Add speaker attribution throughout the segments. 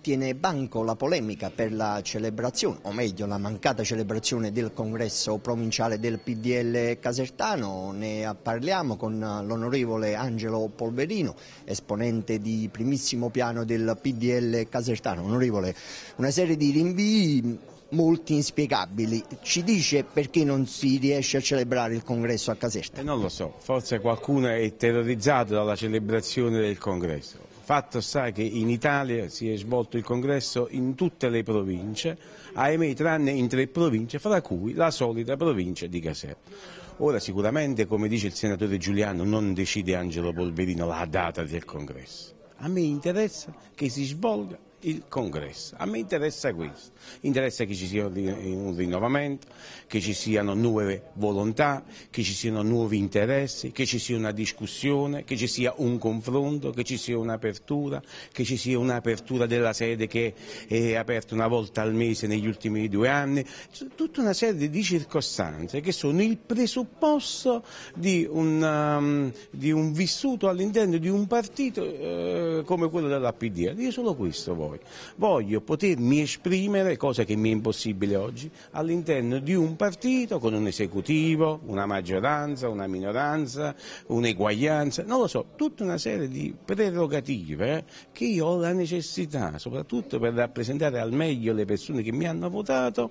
Speaker 1: tiene banco la polemica per la celebrazione, o meglio la mancata celebrazione del congresso provinciale del PDL Casertano. Ne parliamo con l'onorevole Angelo Polverino, esponente di primissimo piano del PDL Casertano. Onorevole, una serie di rinvii molti inspiegabili. Ci dice perché non si riesce a celebrare il congresso a Caserta?
Speaker 2: Eh non lo so, forse qualcuno è terrorizzato dalla celebrazione del congresso. Fatto sta che in Italia si è svolto il congresso in tutte le province, ahimè tranne in tre province, fra cui la solita provincia di Caserta. Ora sicuramente, come dice il senatore Giuliano, non decide Angelo Polverino la data del congresso. A me interessa che si svolga il congresso. A me interessa questo, interessa che ci sia un rinnovamento, che ci siano nuove volontà, che ci siano nuovi interessi, che ci sia una discussione, che ci sia un confronto, che ci sia un'apertura, che ci sia un'apertura della sede che è aperta una volta al mese negli ultimi due anni, tutta una serie di circostanze che sono il presupposto di un, um, di un vissuto all'interno di un partito eh, come quello della PD. Io solo questo voglio voi. Voglio potermi esprimere, cosa che mi è impossibile oggi, all'interno di un partito con un esecutivo, una maggioranza, una minoranza, un'eguaglianza, non lo so, tutta una serie di prerogative che io ho la necessità, soprattutto per rappresentare al meglio le persone che mi hanno votato,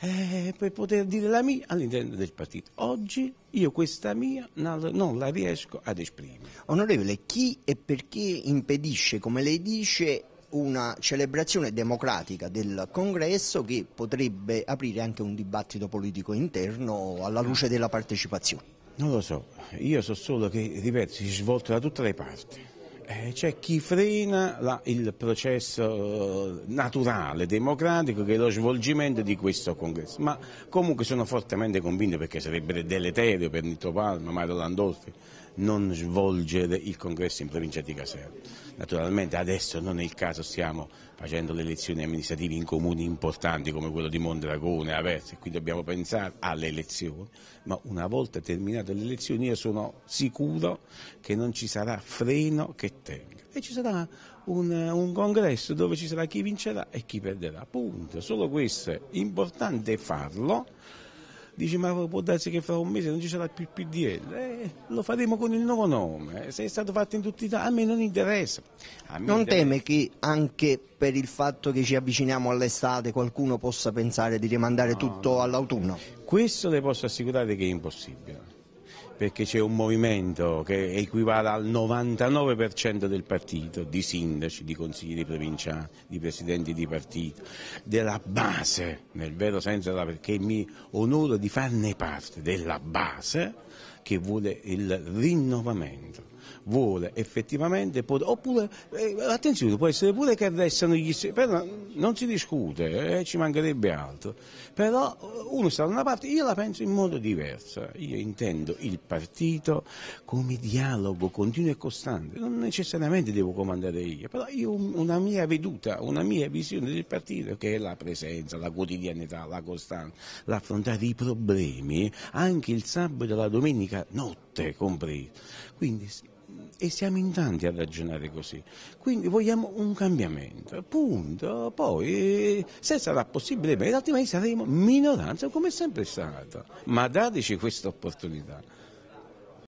Speaker 2: eh, per poter dire la mia all'interno del partito. Oggi io questa mia non
Speaker 1: la riesco ad esprimere. Onorevole, chi e perché impedisce, come lei dice, una celebrazione democratica del congresso che potrebbe aprire anche un dibattito politico interno alla luce della partecipazione. Non lo so, io so solo che,
Speaker 2: ripeto, si è svolto da tutte le parti eh, c'è chi frena la, il processo eh, naturale, democratico, che è lo svolgimento di questo congresso. Ma comunque sono fortemente convinto, perché sarebbe deleterio per Nitto Palma, Mario Landolfi, non svolgere il congresso in provincia di Caserta. Naturalmente adesso non è il caso, stiamo facendo le elezioni amministrative in comuni importanti come quello di Mondragone, Aversa, qui dobbiamo pensare alle elezioni, ma una volta terminate le elezioni io sono sicuro che non ci sarà freno che ottenga. E ci sarà un, un, congresso dove ci sarà chi vincerà e chi perderà. Punto. Solo questo è importante farlo. Dici, ma può darsi che fra un mese non ci sarà più il PDL. Eh, lo
Speaker 1: faremo con il nuovo nome. Eh, se è stato fatto in tutti i Italia, a me non interessa. Me non interessa. teme che anche per il fatto che ci avviciniamo all'estate qualcuno possa pensare di rimandare no, tutto all'autunno?
Speaker 2: Questo le posso assicurare che è impossibile perché c'è un movimento che equivale al 99% del partito, di sindaci, di consiglieri provinciali, di presidenti di partito, della base, nel vero senso della perché mi onoro di farne parte, della base che vuole il rinnovamento vuole effettivamente, pot- oppure eh, attenzione, può essere pure che restano gli stessi, però non si discute, eh, ci mancherebbe altro, però eh, uno sta da una parte, io la penso in modo diverso, io intendo il partito come dialogo continuo e costante, non necessariamente devo comandare io, però io una mia veduta, una mia visione del partito che è la presenza, la quotidianità, la costanza, l'affrontare i problemi anche il sabato e la domenica notte compreso. Quindi e siamo in tanti a ragionare così. Quindi vogliamo un cambiamento, punto. Poi, se sarà possibile, altrimenti saremo minoranza come è sempre stato. Ma dateci questa opportunità.